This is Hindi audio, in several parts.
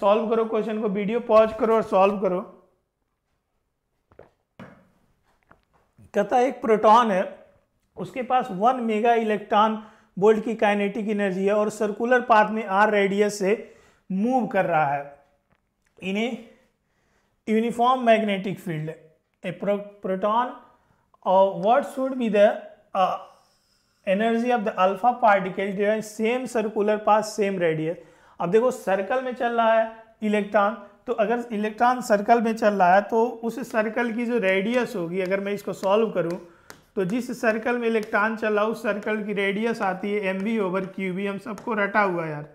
सॉल्व करो क्वेश्चन को वीडियो पॉज करो और सॉल्व करो कहता एक प्रोटॉन है उसके पास वन मेगा इलेक्ट्रॉन बोल्ट की काइनेटिक एनर्जी है और सर्कुलर पाथ में आर रेडियस से मूव कर रहा है इन्हें uniform magnetic field a proton और what should be the energy of the alpha particle same circular path same radius अब देखो सर्कल में चल रहा है इलेक्ट्रॉन तो अगर इलेक्ट्रॉन सर्कल में चल रहा है तो उस सर्कल की जो रेडियस होगी अगर मैं इसको सॉल्व करूं तो जिस सर्कल में इलेक्ट्रॉन चल रहा उस सर्कल की रेडियस आती है M V over Q B हम सबको रटा हुआ यार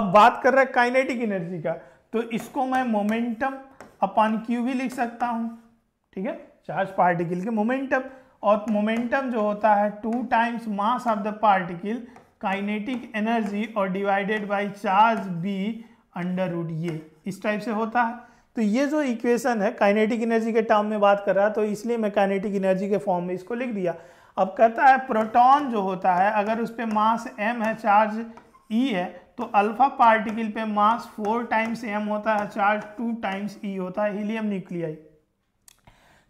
अब बात कर रहा है काइनेटिक एनर्जी का तो इसको मैं मोमेंटम अपॉन क्यू भी लिख सकता हूँ ठीक है चार्ज पार्टिकल के मोमेंटम और मोमेंटम जो होता है two times mass of the particle kinetic energy और divided by charge B under root ये इस टाइप से होता है तो ये जो इक्वेशन है काइनेटिक एनर्जी के टर्म में बात कर रहा है तो इसलिए मैं काइनेटिक एनर्जी के फॉर्म में इसको लिख दिया अब कहता है प्रोटॉन जो होता है अगर उस पर मास एम है चार्ज ई e है तो अल्फा पार्टिकल पे मास फोर टाइम्स एम होता है चार्ज टू टाइम्स ई होता है हीलियम न्यूक्लियाई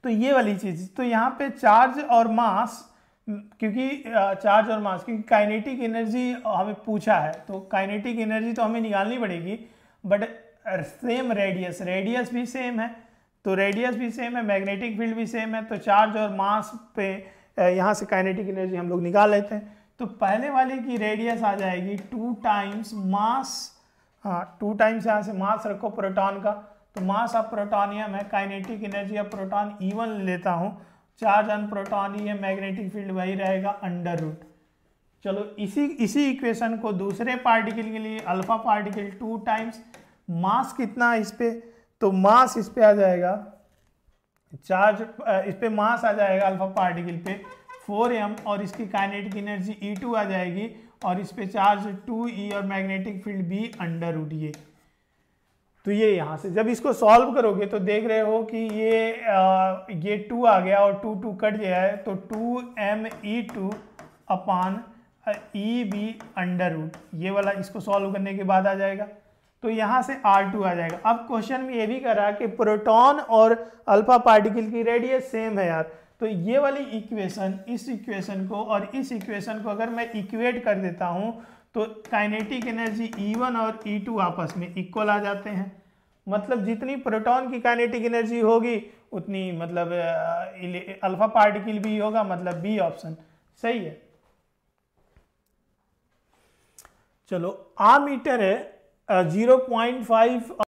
तो ये वाली चीज़ तो यहाँ पे चार्ज और मास क्योंकि चार्ज और मास क्योंकि काइनेटिक एनर्जी हमें पूछा है तो काइनेटिक एनर्जी तो हमें निकालनी पड़ेगी बट सेम रेडियस रेडियस भी सेम है तो रेडियस भी सेम है मैग्नेटिक फील्ड भी सेम है तो चार्ज और मास पे यहाँ से काइनेटिक एनर्जी हम लोग निकाल लेते हैं तो पहले वाले की रेडियस आ जाएगी टू टाइम्स मास हाँ टू टाइम्स यहाँ से मास रखो प्रोटॉन का तो मास ऑफ प्रोटॉनियम है काइनेटिक एनर्जी ऑफ प्रोटॉन ईवन e लेता हूँ चार्ज ऑन प्रोटॉन ही है मैग्नेटिक फील्ड वही रहेगा अंडर रूट चलो इसी इसी इक्वेशन को दूसरे पार्टिकल के लिए alpha particle two times mass कितना इस पर तो मास इस पर आ जाएगा चार्ज इस पर मास आ जाएगा अल्फा पार्टिकल पे 4m और इसकी काइनेटिक एनर्जी E2 आ जाएगी और इस पे चार्ज 2E और magnetic field B under root ये तो ये यहाँ से जब इसको सॉल्व करोगे तो देख रहे हो कि ये आ, ये टू आ गया और टू टू कट गया है तो two M E two upon E B under root ये वाला इसको सॉल्व करने के बाद आ जाएगा तो यहाँ से आर टू आ जाएगा अब क्वेश्चन में ये भी कर रहा है कि प्रोटॉन और अल्फा पार्टिकल की रेडियस सेम है यार तो ये वाली इक्वेशन इस इक्वेशन को और इस इक्वेशन को अगर मैं इक्वेट कर देता हूँ तो काइनेटिक एनर्जी E1 और E2 आपस में इक्वल आ जाते हैं मतलब जितनी प्रोटॉन की काइनेटिक एनर्जी होगी उतनी मतलब अल्फा पार्टिकल भी होगा मतलब बी ऑप्शन सही है चलो मीटर है जीरो पॉइंट फाइव